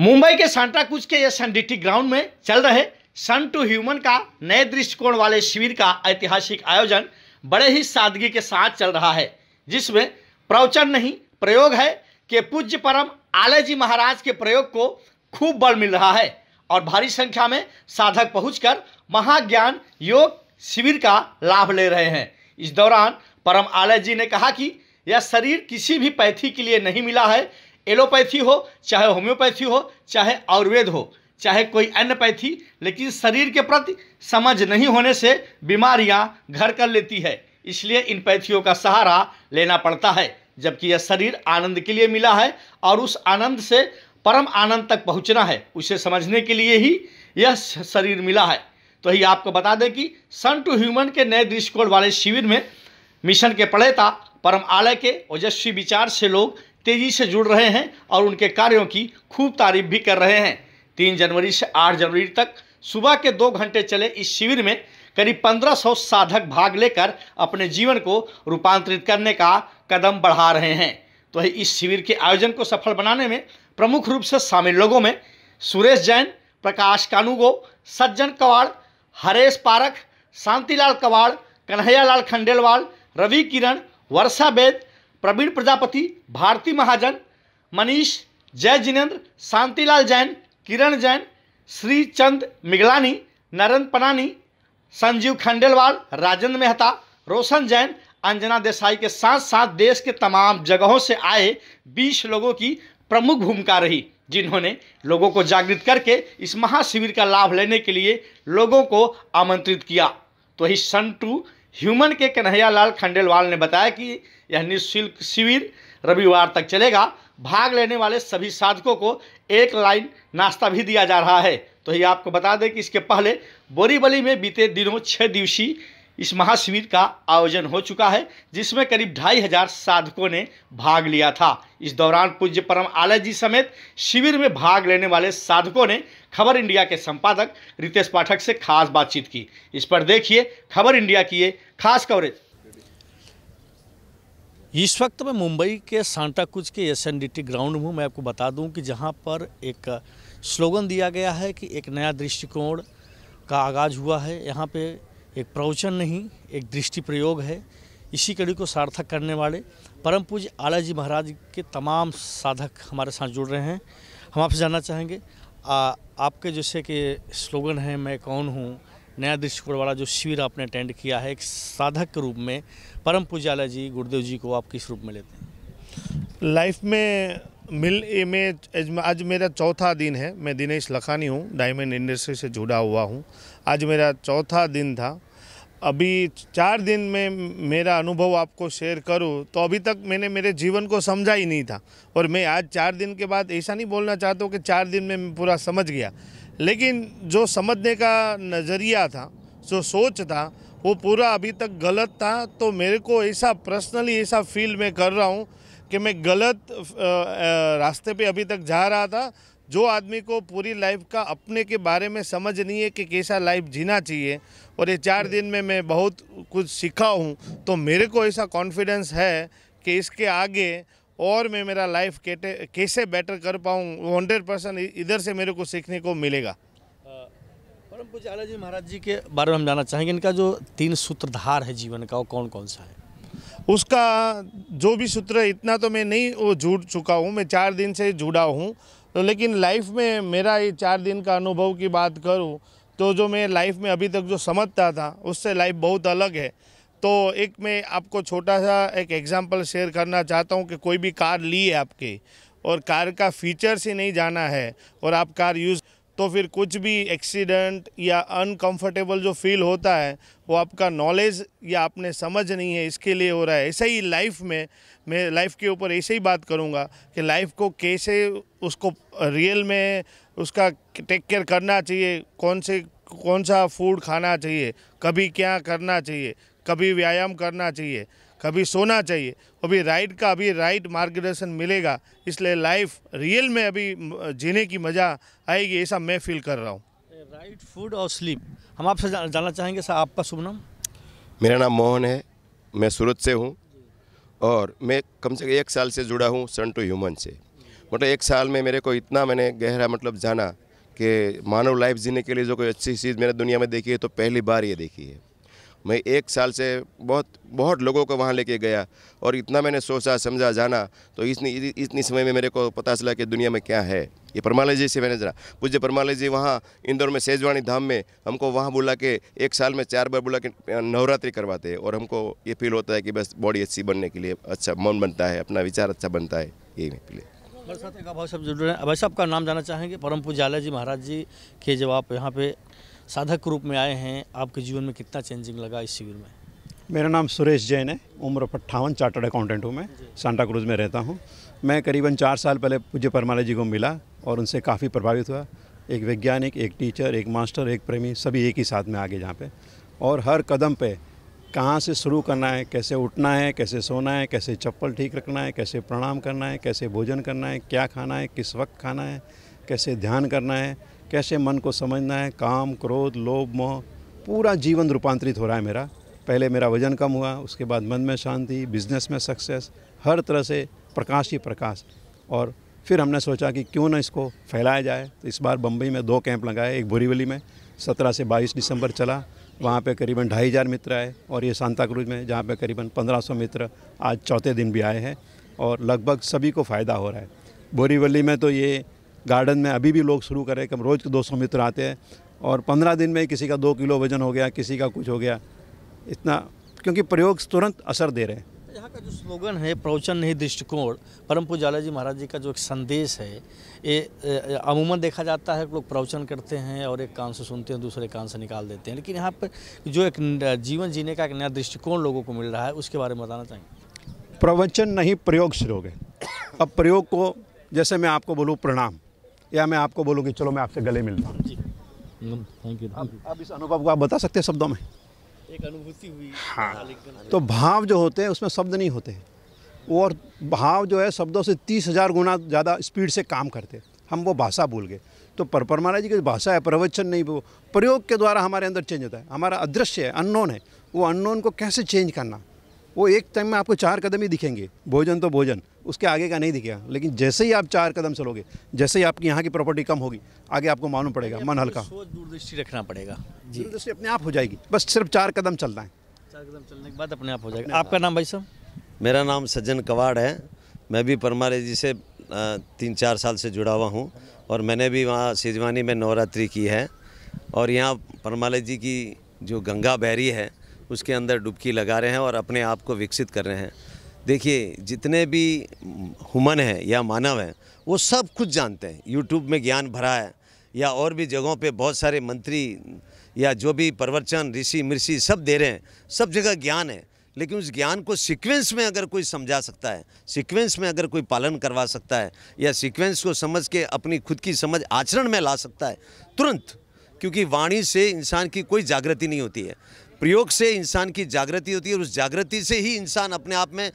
मुंबई के सांताक्रूज के S NDT ground में चल रहे सन टू ह्यूमन का नए दृष्टिकोण वाले शिविर का ऐतिहासिक आयोजन बड़े ही सादगी के साथ चल रहा है जिसमें प्रवचन नहीं प्रयोग है कि पूज्य परम आलय जी महाराज के प्रयोग को खूब बल मिल रहा है और भारी संख्या में साधक पहुंचकर महाज्ञान योग शिविर का लाभ ले रहे हैं इस दौरान परम आलय जी ने कहा कि यह शरीर किसी भी पैथी के लिए नहीं मिला है एलोपैथी हो चाहे होम्योपैथी हो चाहे आयुर्वेद हो चाहे कोई अन्य पैथी लेकिन शरीर के प्रति समझ नहीं होने से बीमारियां घर कर लेती है इसलिए इन पैथियों का सहारा लेना पड़ता है जबकि यह शरीर आनंद के लिए मिला है और उस आनंद से परम आनंद तक पहुंचना है उसे समझने के लिए ही यह शरीर मिला है तो ही आपको बता दें कि सन टू ह्यूमन के नए दृष्टिकोण वाले शिविर में मिशन के पड़ेता परम आलय के ओजस्वी विचार से लोग तेज़ी से जुड़ रहे हैं और उनके कार्यों की खूब तारीफ भी कर रहे हैं तीन जनवरी से आठ जनवरी तक सुबह के दो घंटे चले इस शिविर में करीब पंद्रह सौ साधक भाग लेकर अपने जीवन को रूपांतरित करने का कदम बढ़ा रहे हैं तो इस शिविर के आयोजन को सफल बनाने में प्रमुख रूप से शामिल लोगों में सुरेश जैन प्रकाश कानूगो सज्जन कवाड़ हरेश पारख शांतिलाल कवाड़ कन्हैयालाल खंडेलवाल रवि किरण वर्षा बेद प्रवीण प्रजापति भारती महाजन मनीष जय जिनेन्द्र शांतिलाल जैन किरण जैन श्री मिगलानी नरेंद्र पनानी संजीव खंडेलवाल राजेंद्र मेहता रोशन जैन अंजना देसाई के साथ साथ देश के तमाम जगहों से आए 20 लोगों की प्रमुख भूमिका रही जिन्होंने लोगों को जागृत करके इस महाशिविर का लाभ लेने के लिए लोगों को आमंत्रित किया तो ही सन टू ह्यूमन के कन्हैया लाल खंडेलवाल ने बताया कि यह निःशुल्क शिविर रविवार तक चलेगा भाग लेने वाले सभी साधकों को एक लाइन नाश्ता भी दिया जा रहा है तो ये आपको बता दें कि इसके पहले बोरीबली में बीते दिनों छः दिवसीय इस महाशिविर का आयोजन हो चुका है जिसमें करीब ढाई हजार साधकों ने भाग लिया था इस दौरान पूज्य परम आलय जी समेत शिविर में भाग लेने वाले साधकों ने खबर इंडिया के संपादक रितेश पाठक से खास बातचीत की इस पर देखिए खबर इंडिया की ये खास कवरेज इस वक्त मैं मुंबई के सांता कुछ के एस ग्राउंड में हूँ मैं आपको बता दूँ कि जहाँ पर एक स्लोगन दिया गया है कि एक नया दृष्टिकोण का आगाज़ हुआ है यहाँ पे एक प्रवचन नहीं एक दृष्टि प्रयोग है इसी कड़ी को सार्थक करने वाले परम पूज्य आला जी महाराज के तमाम साधक हमारे साथ जुड़ रहे हैं हम आपसे जानना चाहेंगे आ, आपके जैसे कि स्लोगन है मैं कौन हूँ नया दृष्टिकोण वाला जो शिविर आपने अटेंड किया है एक साधक के रूप में परम आला जी गुरुदेव जी को आप किस रूप में लेते हैं लाइफ में मिल में आज मेरा चौथा दिन है मैं दिनेश लखानी हूँ डायमंड इंडस्ट्री से जुड़ा हुआ हूँ आज मेरा चौथा दिन था अभी चार दिन में मेरा अनुभव आपको शेयर करूं तो अभी तक मैंने मेरे जीवन को समझा ही नहीं था और मैं आज चार दिन के बाद ऐसा नहीं बोलना चाहता हूँ कि चार दिन में मैं पूरा समझ गया लेकिन जो समझने का नज़रिया था जो सोच था वो पूरा अभी तक गलत था तो मेरे को ऐसा पर्सनली ऐसा फील मैं कर रहा हूँ कि मैं गलत रास्ते पे अभी तक जा रहा था जो आदमी को पूरी लाइफ का अपने के बारे में समझ नहीं है कि कैसा लाइफ जीना चाहिए और ये चार दिन में मैं बहुत कुछ सीखा हूँ तो मेरे को ऐसा कॉन्फिडेंस है कि इसके आगे और मैं मेरा लाइफ कैटे कैसे बेटर कर पाऊँ हंड्रेड परसेंट इधर से मेरे को सीखने को मिलेगा परम पूजा आला जी महाराज जी के बारे में हम जानना चाहेंगे इनका जो तीन सूत्रधार है जीवन का वो कौन कौन सा है उसका जो भी सूत्र इतना तो मैं नहीं वो जुड़ चुका हूँ मैं चार दिन से जुड़ा हूँ तो लेकिन लाइफ में मेरा ये चार दिन का अनुभव की बात करूँ तो जो मैं लाइफ में अभी तक जो समझता था उससे लाइफ बहुत अलग है तो एक मैं आपको छोटा सा एक एग्जांपल शेयर करना चाहता हूँ कि कोई भी कार ली है आपकी और कार का फीचर्स ही नहीं जाना है और आप कार यूज़ तो फिर कुछ भी एक्सीडेंट या अनकंफर्टेबल जो फील होता है वो आपका नॉलेज या आपने समझ नहीं है इसके लिए हो रहा है ऐसे ही लाइफ में मैं लाइफ के ऊपर ऐसे ही बात करूँगा कि लाइफ को कैसे उसको रियल में उसका टेक केयर करना चाहिए कौन से कौन सा फूड खाना चाहिए कभी क्या करना चाहिए कभी व्यायाम करना चाहिए कभी सोना चाहिए अभी राइट का अभी राइट मार्गदर्शन मिलेगा इसलिए लाइफ रियल में अभी जीने की मज़ा आएगी ऐसा मैं फील कर रहा हूँ राइट फूड और स्लीप हम आपसे जानना चाहेंगे सर आपका शुभ नाम मेरा नाम मोहन है मैं सूरत से हूँ और मैं कम से कम एक साल से जुड़ा हूँ सन टू ह्यूमन से मतलब एक साल में मेरे को इतना मैंने गहरा मतलब जाना कि मानव लाइफ जीने के लिए जो कोई अच्छी चीज़ मैंने दुनिया में देखी है तो पहली बार ये देखी है मैं एक साल से बहुत बहुत लोगों को वहाँ लेके गया और इतना मैंने सोचा समझा जाना तो इसने इतनी समय में मेरे को पता चला कि दुनिया में क्या है ये परमाला जी से मैंने जरा पूज्य परमाला जी वहाँ इंदौर में सेजवाणी धाम में हमको वहाँ बुला के एक साल में चार बार बुला के नवरात्रि करवाते हैं और हमको ये फील होता है कि बस बॉडी अच्छी बनने के लिए अच्छा मन बनता है अपना विचार अच्छा बनता है यही मैं फील भाई साहब जुड़ रहे हैं अभाई साहब का नाम जाना चाहेंगे परम पूजालय जी महाराज जी के जब आप यहाँ पे साधक रूप में आए हैं आपके जीवन में कितना चेंजिंग लगा इस शिविर में मेरा नाम सुरेश जैन है उम्र अट्ठावन चार्टर्ड अकाउंटेंट हूँ मैं सांता क्रूज में रहता हूँ मैं करीबन चार साल पहले पूज्य परमाला जी को मिला और उनसे काफ़ी प्रभावित हुआ एक वैज्ञानिक एक टीचर एक मास्टर एक प्रेमी सभी एक ही साथ में आगे जहाँ पे और हर कदम पे कहाँ से शुरू करना है कैसे उठना है कैसे सोना है कैसे चप्पल ठीक रखना है कैसे प्रणाम करना है कैसे भोजन करना है क्या खाना है किस वक्त खाना है कैसे ध्यान करना है कैसे मन को समझना है काम क्रोध लोभ मोह पूरा जीवन रूपांतरित हो रहा है मेरा पहले मेरा वजन कम हुआ उसके बाद मन में शांति बिजनेस में सक्सेस हर तरह से प्रकाश ही प्रकाश और फिर हमने सोचा कि क्यों ना इसको फैलाया जाए तो इस बार बम्बई में दो कैंप लगाए एक बोरीवली में सत्रह से बाईस दिसंबर चला वहाँ पे करीबन ढाई हज़ार मित्र आए और ये सांता क्रूज में जहाँ पे करीबन पंद्रह सौ मित्र आज चौथे दिन भी आए हैं और लगभग सभी को फ़ायदा हो रहा है बोरीवली में तो ये गार्डन में अभी भी लोग शुरू करें कम रोज़ के सौ मित्र आते हैं और पंद्रह दिन में किसी का दो किलो वजन हो गया किसी का कुछ हो गया इतना क्योंकि प्रयोग तुरंत असर दे रहे हैं यहाँ का जो स्लोगन है प्रवचन नहीं दृष्टिकोण परम पूजाला जी महाराज जी का जो एक संदेश है ये अमूमन देखा जाता है लोग प्रवचन करते हैं और एक कान से सुनते हैं दूसरे कान से निकाल देते हैं लेकिन यहाँ पर जो एक जीवन जीने का एक नया दृष्टिकोण लोगों को मिल रहा है उसके बारे में बताना चाहेंगे प्रवचन नहीं प्रयोग श्रोग है अब प्रयोग को जैसे मैं आपको बोलूँ प्रणाम या मैं आपको बोलूँ कि चलो मैं आपसे गले मिलता हूँ थैंक यू आप इस अनुभव को आप बता सकते हैं शब्दों में एक अनुभूति हुई हाँ तो भाव जो होते हैं उसमें शब्द नहीं होते हैं और भाव जो है शब्दों से तीस हज़ार गुना ज़्यादा स्पीड से काम करते हम वो भाषा भूल गए तो परपर महाराज जी की भाषा है प्रवचन नहीं वो प्रयोग के द्वारा हमारे अंदर चेंज होता है हमारा अदृश्य है अननोन है वो अननोन को कैसे चेंज करना वो एक टाइम में आपको चार कदम ही दिखेंगे भोजन तो भोजन उसके आगे का नहीं दिखेगा लेकिन जैसे ही आप चार कदम चलोगे जैसे ही आपकी यहाँ की प्रॉपर्टी कम होगी आगे आपको मालूम पड़ेगा मन हल्का सोच दूरदृष्टि रखना पड़ेगा जी दूरदृष्टि अपने आप हो जाएगी बस सिर्फ चार कदम चलना है चार कदम चलने के बाद अपने आप हो जाएगा आपका नाम भाई साहब मेरा नाम सज्जन कवाड़ है मैं भी परमारे जी से तीन चार साल से जुड़ा हुआ हूँ और मैंने भी वहाँ सिजवानी में नवरात्रि की है और यहाँ परमाले जी की जो गंगा बैरी है उसके अंदर डुबकी लगा रहे हैं और अपने आप को विकसित कर रहे हैं देखिए जितने भी हुमन हैं या मानव हैं वो सब कुछ जानते हैं यूट्यूब में ज्ञान भरा है या और भी जगहों पे बहुत सारे मंत्री या जो भी प्रवचन ऋषि मिर्षि सब दे रहे हैं सब जगह ज्ञान है लेकिन उस ज्ञान को सीक्वेंस में अगर कोई समझा सकता है सीक्वेंस में अगर कोई पालन करवा सकता है या सीक्वेंस को समझ के अपनी खुद की समझ आचरण में ला सकता है तुरंत क्योंकि वाणी से इंसान की कोई जागृति नहीं होती है प्रयोग से इंसान की जागृति होती है और उस जागृति से ही इंसान अपने आप में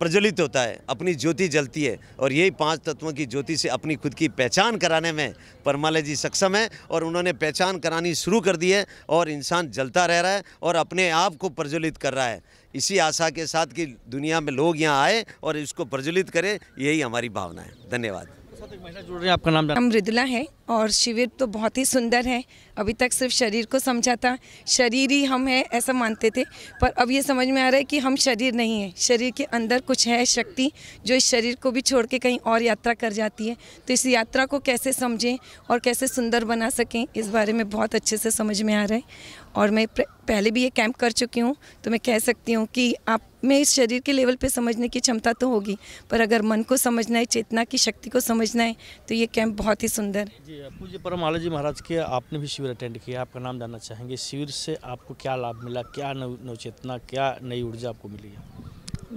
प्रज्वलित होता है अपनी ज्योति जलती है और यही पांच तत्वों की ज्योति से अपनी खुद की पहचान कराने में परमाला जी सक्षम है और उन्होंने पहचान करानी शुरू कर दी है और इंसान जलता रह रहा है और अपने आप को प्रज्वलित कर रहा है इसी आशा के साथ कि दुनिया में लोग यहाँ आए और इसको प्रज्वलित करें यही हमारी भावना है धन्यवाद जुड़ रहे हैं आपका नाम हम मृदुला है और शिविर तो बहुत ही सुंदर है अभी तक सिर्फ शरीर को समझा था शरीर ही हम है ऐसा मानते थे पर अब ये समझ में आ रहा है कि हम शरीर नहीं हैं शरीर के अंदर कुछ है शक्ति जो इस शरीर को भी छोड़ के कहीं और यात्रा कर जाती है तो इस यात्रा को कैसे समझें और कैसे सुंदर बना सकें इस बारे में बहुत अच्छे से समझ में आ रहा है और मैं पहले भी ये कैंप कर चुकी हूँ तो मैं कह सकती हूँ कि आप में इस शरीर के लेवल पर समझने की क्षमता तो होगी पर अगर मन को समझना है चेतना की शक्ति को समझना है तो ये कैंप बहुत ही सुंदर है पूज्य परम आलाजी महाराज के आपने भी शिविर अटेंड किया आपका नाम जानना चाहेंगे शिविर से आपको क्या लाभ मिला क्या नवचेतना क्या नई ऊर्जा आपको मिली है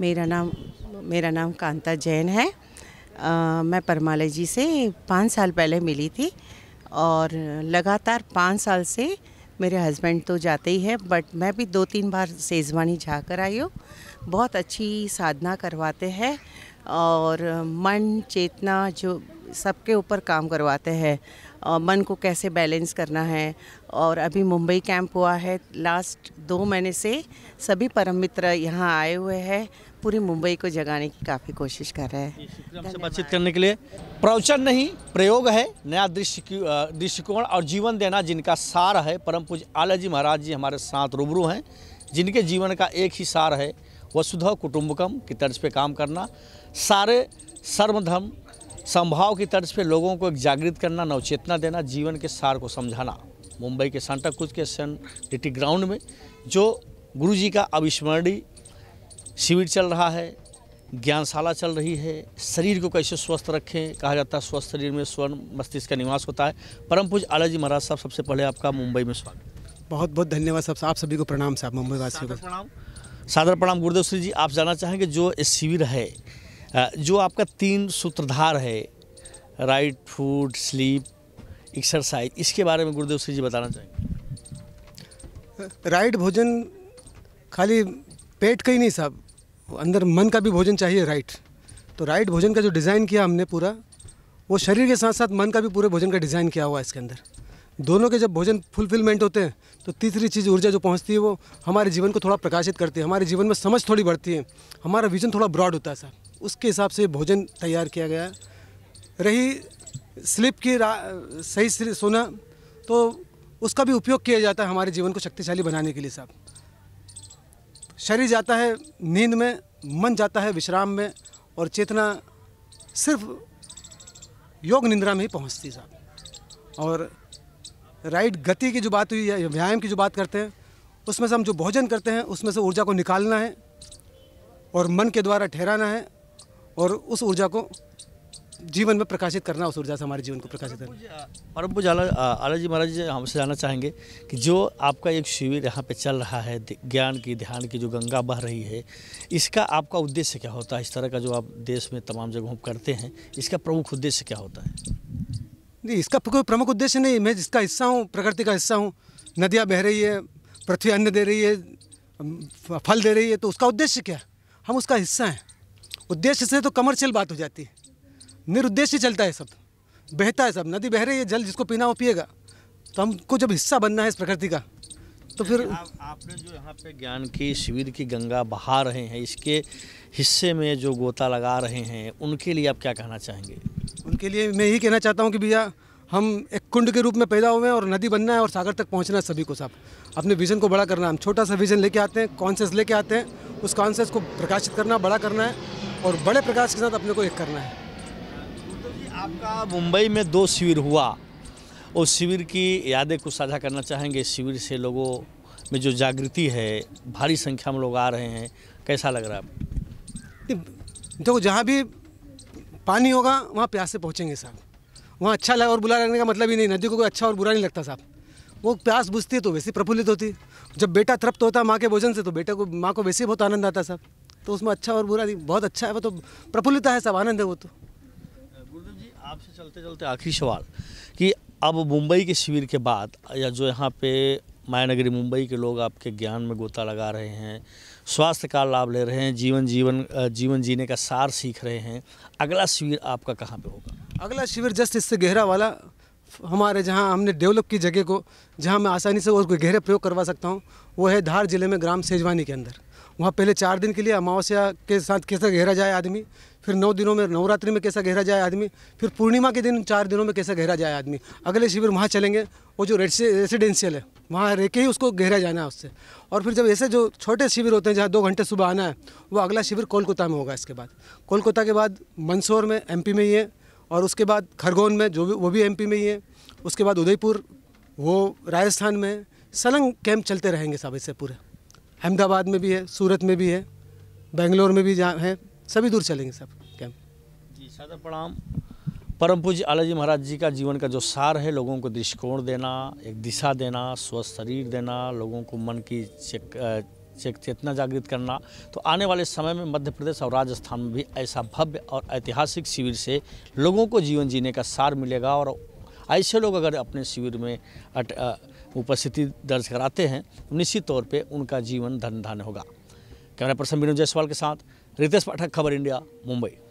मेरा नाम मेरा नाम कांता जैन है आ, मैं परमाला जी से पाँच साल पहले मिली थी और लगातार पाँच साल से मेरे हस्बैंड तो जाते ही हैं बट मैं भी दो तीन बार सेजवानी जाकर आई हूँ बहुत अच्छी साधना करवाते हैं और मन चेतना जो सबके ऊपर काम करवाते हैं और मन को कैसे बैलेंस करना है और अभी मुंबई कैंप हुआ है लास्ट दो महीने से सभी परम मित्र यहाँ आए हुए हैं पूरी मुंबई को जगाने की काफ़ी कोशिश कर रहे हैं बातचीत करने के लिए प्रवचन नहीं प्रयोग है नया दृष्टिकोण और जीवन देना जिनका सार है परम पूज आला जी महाराज जी हमारे साथ रूबरू हैं जिनके जीवन का एक ही सार है वसुधा कुटुम्बकम की तर्ज पे काम करना सारे सर्वधर्म संभाव की तर्ज पे लोगों को एक जागृत करना नवचेतना देना जीवन के सार को समझाना मुंबई के सांता क्रूज के सन रिटी ग्राउंड में जो गुरु जी का अविस्मरणीय शिविर चल रहा है ज्ञानशाला चल रही है शरीर को कैसे स्वस्थ रखें कहा जाता है स्वस्थ शरीर में स्वर्ण मस्तिष्क का निवास होता है परम पूज आला जी महाराज साहब सबसे पहले आपका मुंबई में स्वागत बहुत बहुत धन्यवाद साहब आप सभी को प्रणाम साहब मुंबई वासियों को प्रणाम सादर प्रणाम गुरुदेव श्री जी आप जानना चाहेंगे जो इस शिविर है जो आपका तीन सूत्रधार है राइट फूड स्लीप एक्सरसाइज इसके बारे में गुरुदेव सिंह जी बताना चाहेंगे राइट भोजन खाली पेट का ही नहीं साहब अंदर मन का भी भोजन चाहिए राइट तो राइट भोजन का जो डिज़ाइन किया हमने पूरा वो शरीर के साथ साथ मन का भी पूरे भोजन का डिज़ाइन किया हुआ है इसके अंदर दोनों के जब भोजन फुलफिलमेंट होते हैं तो तीसरी चीज़ ऊर्जा जो पहुंचती है वो हमारे जीवन को थोड़ा प्रकाशित करती है हमारे जीवन में समझ थोड़ी बढ़ती है हमारा विज़न थोड़ा ब्रॉड होता है साहब उसके हिसाब से भोजन तैयार किया गया रही स्लिप की सही से सोना तो उसका भी उपयोग किया जाता है हमारे जीवन को शक्तिशाली बनाने के लिए साहब शरीर जाता है नींद में मन जाता है विश्राम में और चेतना सिर्फ योग निंद्रा में ही पहुंचती साहब और राइट गति की जो बात हुई है व्यायाम की जो बात करते हैं उसमें से हम जो भोजन करते हैं उसमें से ऊर्जा को निकालना है और मन के द्वारा ठहराना है और उस ऊर्जा को जीवन में प्रकाशित करना उस ऊर्जा से हमारे जीवन को प्रकाशित करना परम आला आला जी महाराज जी हमसे जानना चाहेंगे कि जो आपका एक शिविर यहाँ पे चल रहा है ज्ञान की ध्यान की जो गंगा बह रही है इसका आपका उद्देश्य क्या होता है इस तरह का जो आप देश में तमाम जगहों करते हैं इसका प्रमुख उद्देश्य क्या होता है नहीं इसका कोई प्रमुख उद्देश्य नहीं मैं जिसका हिस्सा हूँ प्रकृति का हिस्सा हूँ नदियाँ बह रही है पृथ्वी अन्न दे रही है फल दे रही है तो उसका उद्देश्य क्या हम उसका हिस्सा हैं उद्देश्य से तो कमर्शियल बात हो जाती है निरुद्देश्य चलता है सब बहता है सब नदी बह रही है जल जिसको पीना वो पिएगा तो हमको जब हिस्सा बनना है इस प्रकृति का तो फिर अच्छा, आप, आपने जो यहाँ पे ज्ञान की शिविर की गंगा बहा रहे हैं इसके हिस्से में जो गोता लगा रहे हैं उनके लिए आप क्या कहना चाहेंगे उनके लिए मैं यही कहना चाहता हूँ कि भैया हम एक कुंड के रूप में पैदा हुए हैं और नदी बनना है और सागर तक पहुँचना है सभी को साहब अपने विज़न को बड़ा करना हम छोटा सा विज़न लेके आते हैं कॉन्सेस लेके आते हैं उस कॉन्सेस को प्रकाशित करना बड़ा करना है और बड़े प्रकाश के साथ अपने को एक करना है मतलब आपका मुंबई में दो शिविर हुआ उस शिविर की यादें कुछ साझा करना चाहेंगे शिविर से लोगों में जो जागृति है भारी संख्या में लोग आ रहे हैं कैसा लग रहा है देखो जहाँ भी पानी होगा वहाँ प्यास से पहुँचेंगे साहब वहाँ अच्छा लगा और बुरा लगने का मतलब ही नहीं नदी को कोई अच्छा और बुरा नहीं लगता साहब वो प्यास बुझती है तो वैसे प्रफुल्लित होती जब बेटा तृप्त होता है माँ के भोजन से तो बेटा को माँ को वैसे बहुत आनंद आता साहब तो उसमें अच्छा और बुरा बहुत अच्छा है वो तो प्रफुल्लता है सब आनंद है वो तो गुरुदेव जी आपसे चलते चलते आखिरी सवाल कि अब मुंबई के शिविर के बाद या जो यहाँ पे मायानगरी मुंबई के लोग आपके ज्ञान में गोता लगा रहे हैं स्वास्थ्य का लाभ ले रहे हैं जीवन जीवन जीवन जीने का सार सीख रहे हैं अगला शिविर आपका कहाँ पे होगा अगला शिविर जस्ट इससे गहरा वाला हमारे जहाँ हमने डेवलप की जगह को जहाँ मैं आसानी से उसको गहरे प्रयोग करवा सकता हूँ वो है धार जिले में ग्राम सेजवानी के अंदर वहाँ पहले चार दिन के लिए अमावस्या के साथ कैसा गहरा जाए आदमी फिर नौ दिनों में नवरात्रि में कैसा गहरा जाए आदमी फिर पूर्णिमा के दिन चार दिनों में कैसा गहरा जाए आदमी अगले शिविर वहाँ चलेंगे वो जो रेसिडेंशियल है वहाँ रह के ही उसको गहरा जाना है उससे और फिर जब ऐसे जो छोटे शिविर होते हैं जहाँ दो घंटे सुबह आना है वो अगला शिविर कोलकाता में होगा इसके बाद कोलकाता के बाद मंदसौर में एम में ही है और उसके बाद खरगोन में जो भी वो भी एम में ही है उसके बाद उदयपुर वो राजस्थान में सलंग कैंप चलते रहेंगे साहब इससे पूरे अहमदाबाद में भी है सूरत में भी है बेंगलोर में भी जहाँ है सभी दूर चलेंगे सब कैंप जी सादा प्रणाम परम पूज्य जी महाराज जी का जीवन का जो सार है लोगों को दृष्टिकोण देना एक दिशा देना स्वस्थ शरीर देना लोगों को मन की चेक चेतना जागृत करना तो आने वाले समय में मध्य प्रदेश और राजस्थान में भी ऐसा भव्य और ऐतिहासिक शिविर से लोगों को जीवन जीने का सार मिलेगा और ऐसे लोग अगर अपने शिविर में अट, उपस्थिति दर्ज कराते हैं तो निश्चित तौर पर उनका जीवन धन धन होगा कैमरा पर्सन विनोद जायसवाल के साथ रितेश पाठक खबर इंडिया मुंबई